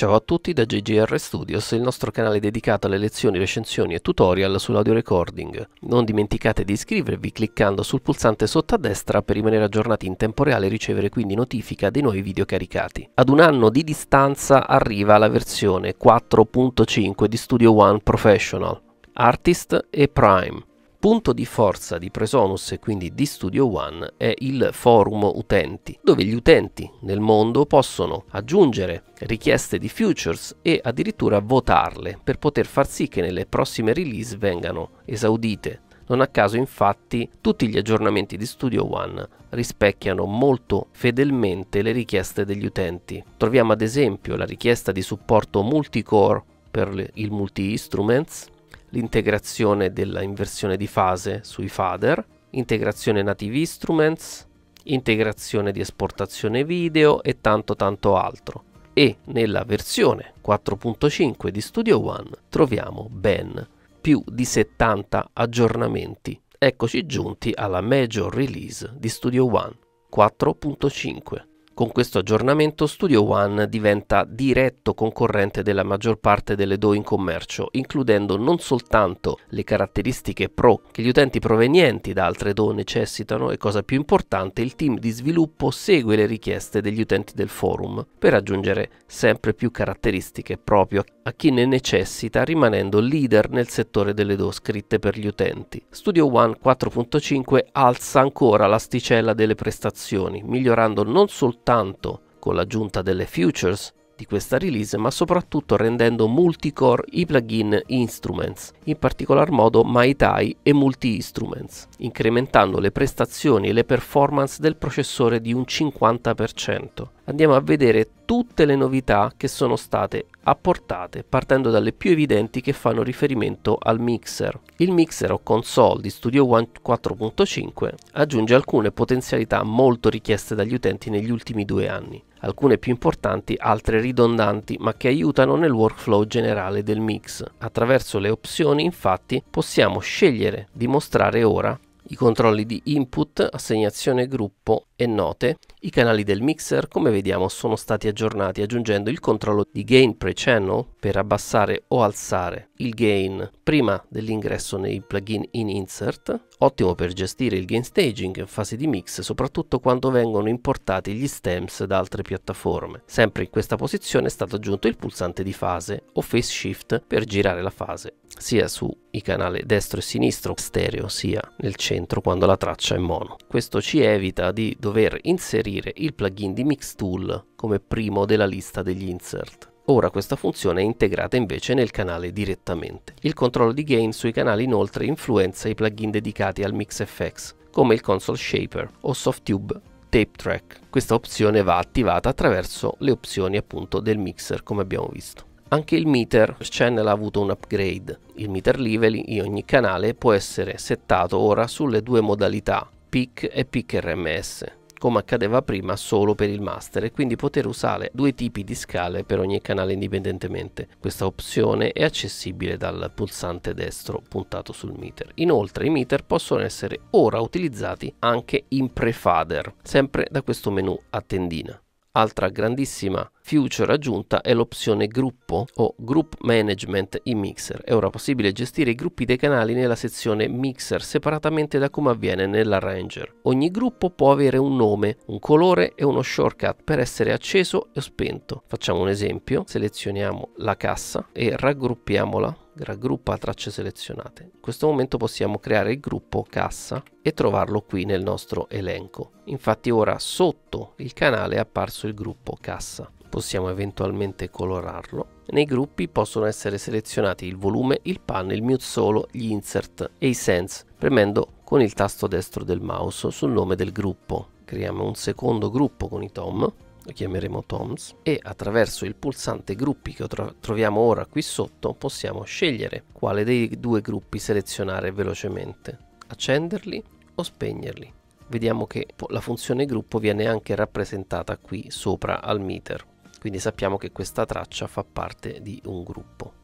Ciao a tutti da JGR Studios, il nostro canale dedicato alle lezioni, recensioni e tutorial sull'audio recording. Non dimenticate di iscrivervi cliccando sul pulsante sotto a destra per rimanere aggiornati in tempo reale e ricevere quindi notifica dei nuovi video caricati. Ad un anno di distanza arriva la versione 4.5 di Studio One Professional, Artist e Prime punto di forza di Presonus e quindi di Studio One è il forum utenti, dove gli utenti nel mondo possono aggiungere richieste di futures e addirittura votarle per poter far sì che nelle prossime release vengano esaudite. Non a caso infatti tutti gli aggiornamenti di Studio One rispecchiano molto fedelmente le richieste degli utenti. Troviamo ad esempio la richiesta di supporto multicore per il multi-instruments, l'integrazione della inversione di fase sui fader, integrazione native instruments, integrazione di esportazione video e tanto tanto altro. E nella versione 4.5 di Studio One troviamo ben più di 70 aggiornamenti. Eccoci giunti alla major release di Studio One 4.5. Con questo aggiornamento Studio One diventa diretto concorrente della maggior parte delle DO in commercio, includendo non soltanto le caratteristiche pro che gli utenti provenienti da altre DO necessitano e cosa più importante il team di sviluppo segue le richieste degli utenti del forum per aggiungere sempre più caratteristiche proprio a chi ne necessita rimanendo leader nel settore delle DO scritte per gli utenti. Studio One 4.5 alza ancora l'asticella delle prestazioni, migliorando non soltanto soltanto con l'aggiunta delle futures di questa release, ma soprattutto rendendo multicore i plugin Instruments, in particolar modo MyTai e Multi-Instruments, incrementando le prestazioni e le performance del processore di un 50% andiamo a vedere tutte le novità che sono state apportate, partendo dalle più evidenti che fanno riferimento al mixer. Il mixer o console di Studio One 4.5 aggiunge alcune potenzialità molto richieste dagli utenti negli ultimi due anni, alcune più importanti, altre ridondanti, ma che aiutano nel workflow generale del mix. Attraverso le opzioni, infatti, possiamo scegliere di mostrare ora i controlli di input, assegnazione gruppo e note. I canali del mixer, come vediamo, sono stati aggiornati aggiungendo il controllo di gain pre-channel per abbassare o alzare il gain prima dell'ingresso nei plugin in insert, ottimo per gestire il gain staging in fase di mix, soprattutto quando vengono importati gli stems da altre piattaforme. Sempre in questa posizione è stato aggiunto il pulsante di fase o face shift per girare la fase sia sui canali destro e sinistro stereo sia nel centro quando la traccia è mono. Questo ci evita di dover inserire il plugin di Mixtool come primo della lista degli insert. Ora questa funzione è integrata invece nel canale direttamente. Il controllo di gain sui canali inoltre influenza i plugin dedicati al MixFX, come il Console Shaper o softtube Tape Track. Questa opzione va attivata attraverso le opzioni appunto del mixer come abbiamo visto. Anche il meter channel ha avuto un upgrade. Il meter level in ogni canale può essere settato ora sulle due modalità, PIC e PIC RMS, come accadeva prima solo per il master e quindi poter usare due tipi di scale per ogni canale indipendentemente. Questa opzione è accessibile dal pulsante destro puntato sul meter. Inoltre i meter possono essere ora utilizzati anche in prefader, sempre da questo menu a tendina. Altra grandissima feature aggiunta è l'opzione gruppo o group management in Mixer. È ora possibile gestire i gruppi dei canali nella sezione Mixer separatamente da come avviene nell'Arranger. Ogni gruppo può avere un nome, un colore e uno shortcut per essere acceso e spento. Facciamo un esempio, selezioniamo la cassa e raggruppiamola raggruppa tracce selezionate. In questo momento possiamo creare il gruppo cassa e trovarlo qui nel nostro elenco. Infatti ora sotto il canale è apparso il gruppo cassa. Possiamo eventualmente colorarlo. Nei gruppi possono essere selezionati il volume, il pan, il mute solo, gli insert e i sense, premendo con il tasto destro del mouse sul nome del gruppo. Creiamo un secondo gruppo con i tom lo chiameremo toms e attraverso il pulsante gruppi che tro troviamo ora qui sotto possiamo scegliere quale dei due gruppi selezionare velocemente, accenderli o spegnerli. Vediamo che la funzione gruppo viene anche rappresentata qui sopra al meter, quindi sappiamo che questa traccia fa parte di un gruppo.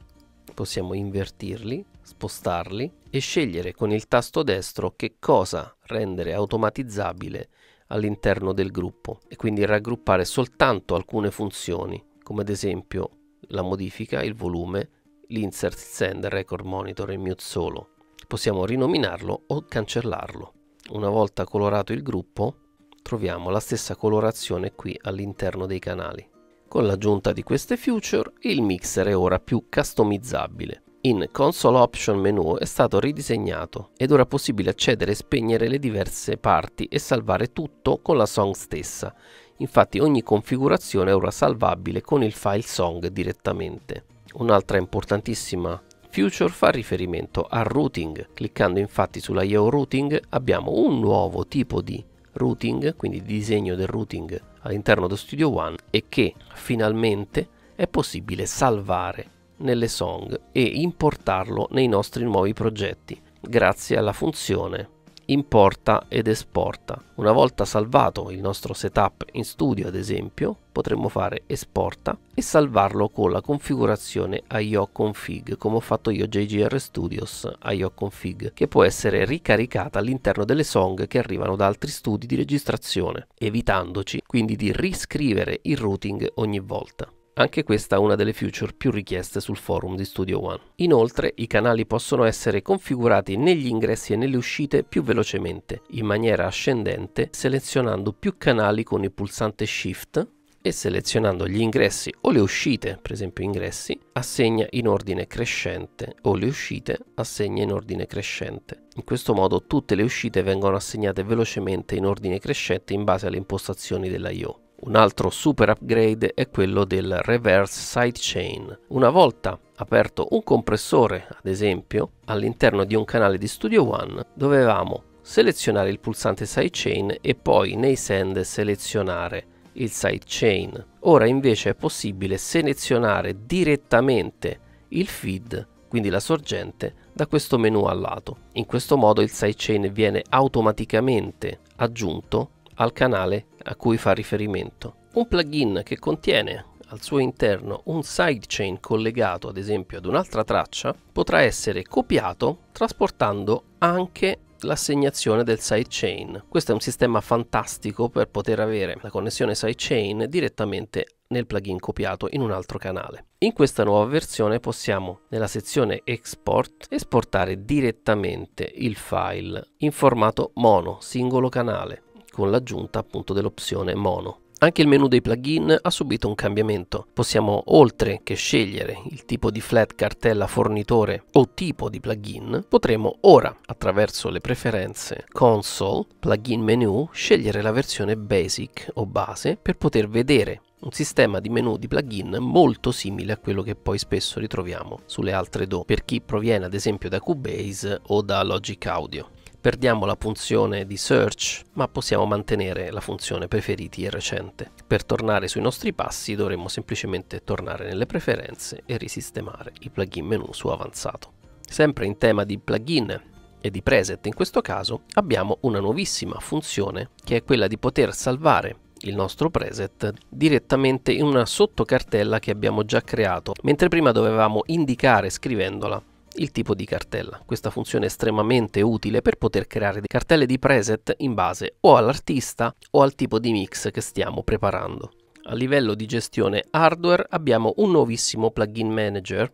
Possiamo invertirli, spostarli e scegliere con il tasto destro che cosa rendere automatizzabile all'interno del gruppo e quindi raggruppare soltanto alcune funzioni come ad esempio la modifica, il volume, l'insert, il send, il record monitor e il mute solo. Possiamo rinominarlo o cancellarlo. Una volta colorato il gruppo troviamo la stessa colorazione qui all'interno dei canali. Con l'aggiunta di queste feature il mixer è ora più customizzabile in Console Option Menu è stato ridisegnato ed ora è possibile accedere e spegnere le diverse parti e salvare tutto con la song stessa. Infatti ogni configurazione è ora salvabile con il file song direttamente. Un'altra importantissima Future fa riferimento al routing. Cliccando infatti sulla IO Routing abbiamo un nuovo tipo di routing, quindi di disegno del routing all'interno dello Studio One e che finalmente è possibile salvare nelle song e importarlo nei nostri nuovi progetti grazie alla funzione importa ed esporta. Una volta salvato il nostro setup in studio ad esempio potremmo fare esporta e salvarlo con la configurazione IO config come ho fatto io JGR Studios IO config che può essere ricaricata all'interno delle song che arrivano da altri studi di registrazione evitandoci quindi di riscrivere il routing ogni volta. Anche questa è una delle feature più richieste sul forum di Studio One. Inoltre i canali possono essere configurati negli ingressi e nelle uscite più velocemente, in maniera ascendente, selezionando più canali con il pulsante Shift e selezionando gli ingressi o le uscite, per esempio ingressi, assegna in ordine crescente o le uscite assegna in ordine crescente. In questo modo tutte le uscite vengono assegnate velocemente in ordine crescente in base alle impostazioni dell'IO. Un altro super upgrade è quello del reverse sidechain. Una volta aperto un compressore, ad esempio, all'interno di un canale di Studio One, dovevamo selezionare il pulsante sidechain e poi nei send selezionare il sidechain. Ora invece è possibile selezionare direttamente il feed, quindi la sorgente, da questo menu al lato. In questo modo il sidechain viene automaticamente aggiunto al canale a cui fa riferimento. Un plugin che contiene al suo interno un sidechain collegato ad esempio ad un'altra traccia potrà essere copiato trasportando anche l'assegnazione del sidechain. Questo è un sistema fantastico per poter avere la connessione sidechain direttamente nel plugin copiato in un altro canale. In questa nuova versione possiamo nella sezione export esportare direttamente il file in formato mono, singolo canale con l'aggiunta appunto dell'opzione mono. Anche il menu dei plugin ha subito un cambiamento. Possiamo oltre che scegliere il tipo di flat cartella fornitore o tipo di plugin, potremo ora attraverso le preferenze console, plugin menu, scegliere la versione basic o base per poter vedere un sistema di menu di plugin molto simile a quello che poi spesso ritroviamo sulle altre DO per chi proviene ad esempio da Cubase o da Logic Audio. Perdiamo la funzione di search, ma possiamo mantenere la funzione preferiti e recente. Per tornare sui nostri passi dovremmo semplicemente tornare nelle preferenze e risistemare il plugin menu su avanzato. Sempre in tema di plugin, e di preset in questo caso abbiamo una nuovissima funzione che è quella di poter salvare il nostro preset direttamente in una sottocartella che abbiamo già creato mentre prima dovevamo indicare scrivendola il tipo di cartella. Questa funzione è estremamente utile per poter creare cartelle di preset in base o all'artista o al tipo di mix che stiamo preparando. A livello di gestione hardware abbiamo un nuovissimo plugin manager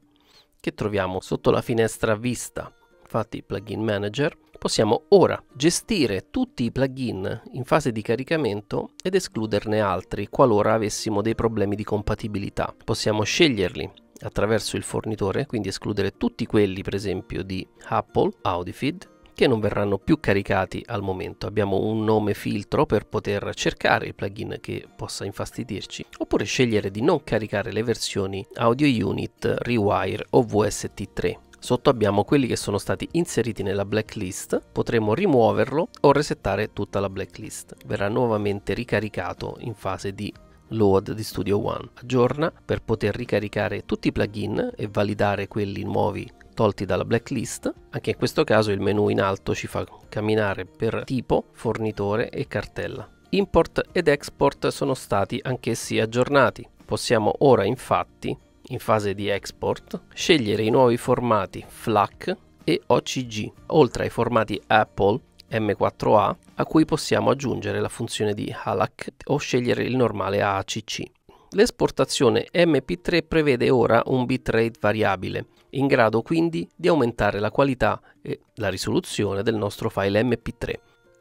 che troviamo sotto la finestra vista, infatti plugin manager, possiamo ora gestire tutti i plugin in fase di caricamento ed escluderne altri qualora avessimo dei problemi di compatibilità. Possiamo sceglierli attraverso il fornitore, quindi escludere tutti quelli per esempio di Apple, AudiFeed, che non verranno più caricati al momento. Abbiamo un nome filtro per poter cercare il plugin che possa infastidirci, oppure scegliere di non caricare le versioni Audio Unit, Rewire o VST3. Sotto abbiamo quelli che sono stati inseriti nella blacklist, potremo rimuoverlo o resettare tutta la blacklist. Verrà nuovamente ricaricato in fase di Load di Studio One. Aggiorna per poter ricaricare tutti i plugin e validare quelli nuovi tolti dalla blacklist. Anche in questo caso il menu in alto ci fa camminare per tipo, fornitore e cartella. Import ed export sono stati anch'essi aggiornati. Possiamo ora infatti, in fase di export, scegliere i nuovi formati FLAC e OCG, oltre ai formati Apple M4A a cui possiamo aggiungere la funzione di HALAC o scegliere il normale AACC. L'esportazione MP3 prevede ora un bitrate variabile, in grado quindi di aumentare la qualità e la risoluzione del nostro file MP3.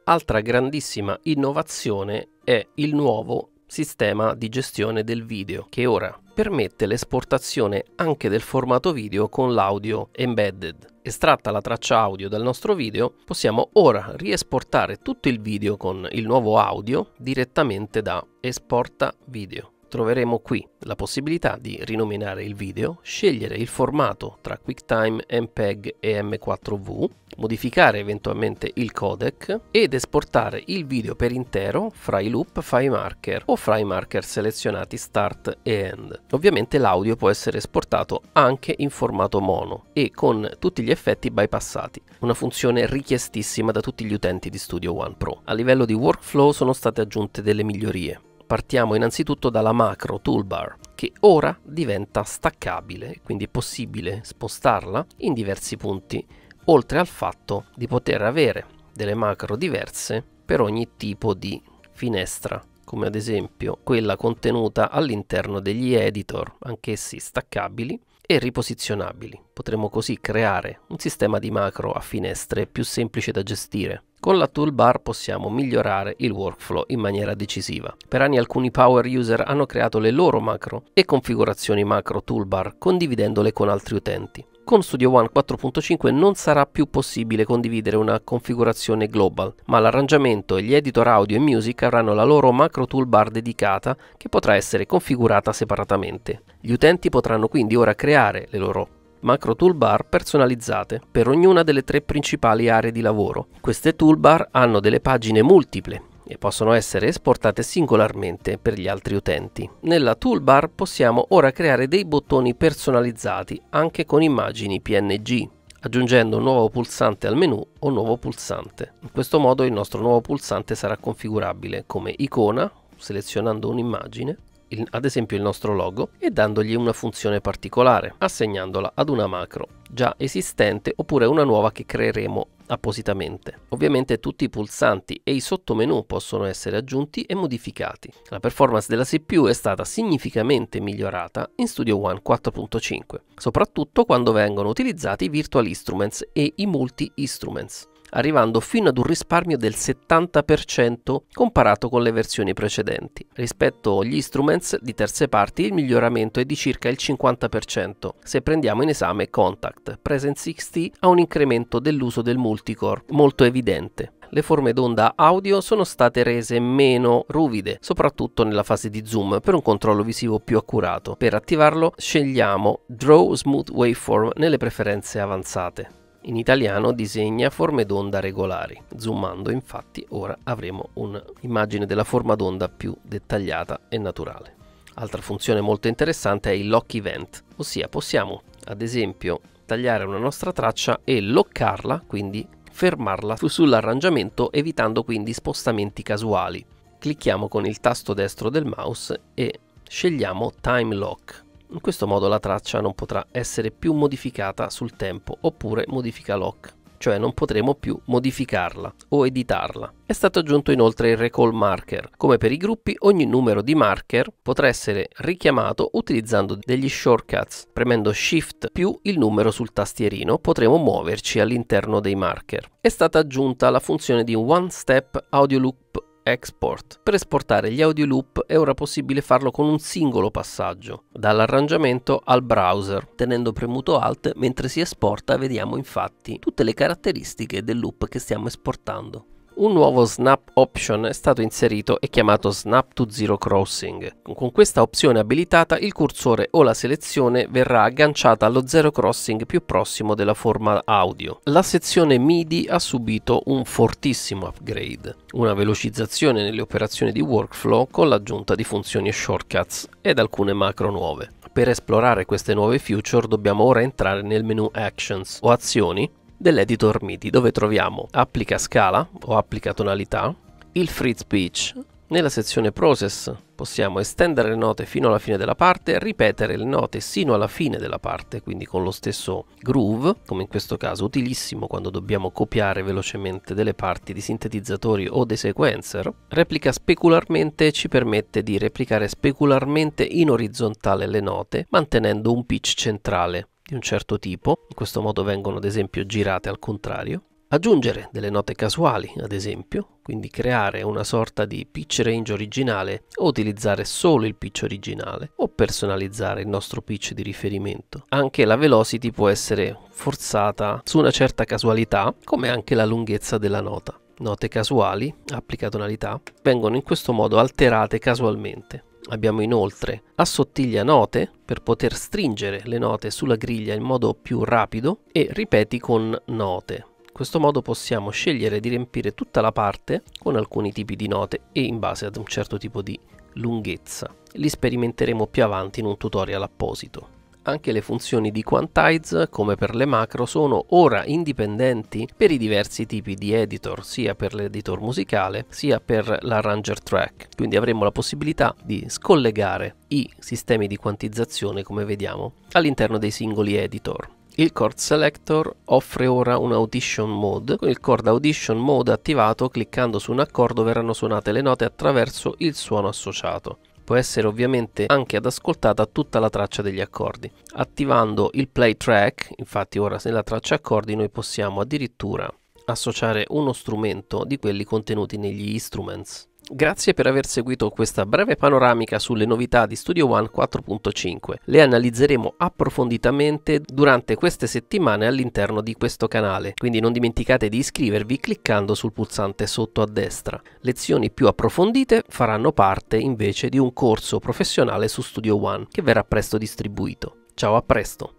Altra grandissima innovazione è il nuovo sistema di gestione del video che ora permette l'esportazione anche del formato video con l'audio embedded. Estratta la traccia audio dal nostro video, possiamo ora riesportare tutto il video con il nuovo audio direttamente da Esporta Video troveremo qui la possibilità di rinominare il video, scegliere il formato tra QuickTime, MPEG e M4V, modificare eventualmente il codec ed esportare il video per intero fra i loop, fra i marker o fra i marker selezionati start e end. Ovviamente l'audio può essere esportato anche in formato mono e con tutti gli effetti bypassati, una funzione richiestissima da tutti gli utenti di Studio One Pro. A livello di workflow sono state aggiunte delle migliorie. Partiamo innanzitutto dalla macro toolbar che ora diventa staccabile, quindi è possibile spostarla in diversi punti, oltre al fatto di poter avere delle macro diverse per ogni tipo di finestra come ad esempio quella contenuta all'interno degli editor, anch'essi staccabili e riposizionabili. Potremmo così creare un sistema di macro a finestre più semplice da gestire. Con la toolbar possiamo migliorare il workflow in maniera decisiva. Per anni alcuni power user hanno creato le loro macro e configurazioni macro toolbar condividendole con altri utenti. Con Studio One 4.5 non sarà più possibile condividere una configurazione global, ma l'arrangiamento e gli editor audio e music avranno la loro macro toolbar dedicata che potrà essere configurata separatamente. Gli utenti potranno quindi ora creare le loro macro toolbar personalizzate per ognuna delle tre principali aree di lavoro. Queste toolbar hanno delle pagine multiple e possono essere esportate singolarmente per gli altri utenti. Nella toolbar possiamo ora creare dei bottoni personalizzati anche con immagini PNG aggiungendo un nuovo pulsante al menu o nuovo pulsante. In questo modo il nostro nuovo pulsante sarà configurabile come icona, selezionando un'immagine, il, ad esempio il nostro logo, e dandogli una funzione particolare, assegnandola ad una macro già esistente oppure una nuova che creeremo appositamente. Ovviamente tutti i pulsanti e i sottomenu possono essere aggiunti e modificati. La performance della CPU è stata significativamente migliorata in Studio One 4.5, soprattutto quando vengono utilizzati i virtual instruments e i multi instruments arrivando fino ad un risparmio del 70% comparato con le versioni precedenti. Rispetto agli instruments di terze parti il miglioramento è di circa il 50% se prendiamo in esame Contact. Present 60 ha un incremento dell'uso del multicore molto evidente le forme d'onda audio sono state rese meno ruvide, soprattutto nella fase di zoom, per un controllo visivo più accurato. Per attivarlo scegliamo Draw Smooth Waveform nelle preferenze avanzate. In italiano disegna forme d'onda regolari. Zoomando infatti ora avremo un'immagine della forma d'onda più dettagliata e naturale. Altra funzione molto interessante è il lock event, ossia possiamo ad esempio tagliare una nostra traccia e loccarla, quindi fermarla sull'arrangiamento evitando quindi spostamenti casuali. Clicchiamo con il tasto destro del mouse e scegliamo Time Lock in questo modo la traccia non potrà essere più modificata sul tempo oppure modifica lock cioè non potremo più modificarla o editarla. È stato aggiunto inoltre il recall marker. Come per i gruppi, ogni numero di marker potrà essere richiamato utilizzando degli shortcuts. Premendo Shift più il numero sul tastierino potremo muoverci all'interno dei marker. È stata aggiunta la funzione di One Step Audio Loop Export. Per esportare gli audio loop è ora possibile farlo con un singolo passaggio, dall'arrangiamento al browser. Tenendo premuto Alt mentre si esporta vediamo infatti tutte le caratteristiche del loop che stiamo esportando. Un nuovo snap option è stato inserito e chiamato Snap to Zero Crossing. Con questa opzione abilitata il cursore o la selezione verrà agganciata allo zero crossing più prossimo della forma audio. La sezione MIDI ha subito un fortissimo upgrade, una velocizzazione nelle operazioni di workflow con l'aggiunta di funzioni e shortcuts ed alcune macro nuove. Per esplorare queste nuove feature dobbiamo ora entrare nel menu Actions o Azioni dell'editor MIDI dove troviamo applica scala o applica tonalità, il free speech, nella sezione process possiamo estendere le note fino alla fine della parte, ripetere le note sino alla fine della parte, quindi con lo stesso groove, come in questo caso utilissimo quando dobbiamo copiare velocemente delle parti di sintetizzatori o dei sequencer. Replica specularmente ci permette di replicare specularmente in orizzontale le note, mantenendo un pitch centrale di un certo tipo, in questo modo vengono ad esempio girate al contrario, aggiungere delle note casuali, ad esempio, quindi creare una sorta di pitch range originale o utilizzare solo il pitch originale o personalizzare il nostro pitch di riferimento. Anche la velocity può essere forzata su una certa casualità, come anche la lunghezza della nota. Note casuali, applica tonalità, vengono in questo modo alterate casualmente. Abbiamo inoltre assottiglia note per poter stringere le note sulla griglia in modo più rapido e ripeti con note. In questo modo possiamo scegliere di riempire tutta la parte con alcuni tipi di note e in base ad un certo tipo di lunghezza. Li sperimenteremo più avanti in un tutorial apposito. Anche le funzioni di quantize, come per le macro, sono ora indipendenti per i diversi tipi di editor, sia per l'editor musicale sia per l'arranger track. Quindi avremo la possibilità di scollegare i sistemi di quantizzazione, come vediamo, all'interno dei singoli editor. Il Chord Selector offre ora un Audition Mode. Con il Chord Audition Mode attivato, cliccando su un accordo verranno suonate le note attraverso il suono associato può essere ovviamente anche ad ascoltata tutta la traccia degli accordi. Attivando il play track, infatti ora nella traccia accordi noi possiamo addirittura associare uno strumento di quelli contenuti negli instruments. Grazie per aver seguito questa breve panoramica sulle novità di Studio One 4.5. Le analizzeremo approfonditamente durante queste settimane all'interno di questo canale, quindi non dimenticate di iscrivervi cliccando sul pulsante sotto a destra. Lezioni più approfondite faranno parte invece di un corso professionale su Studio One che verrà presto distribuito. Ciao a presto!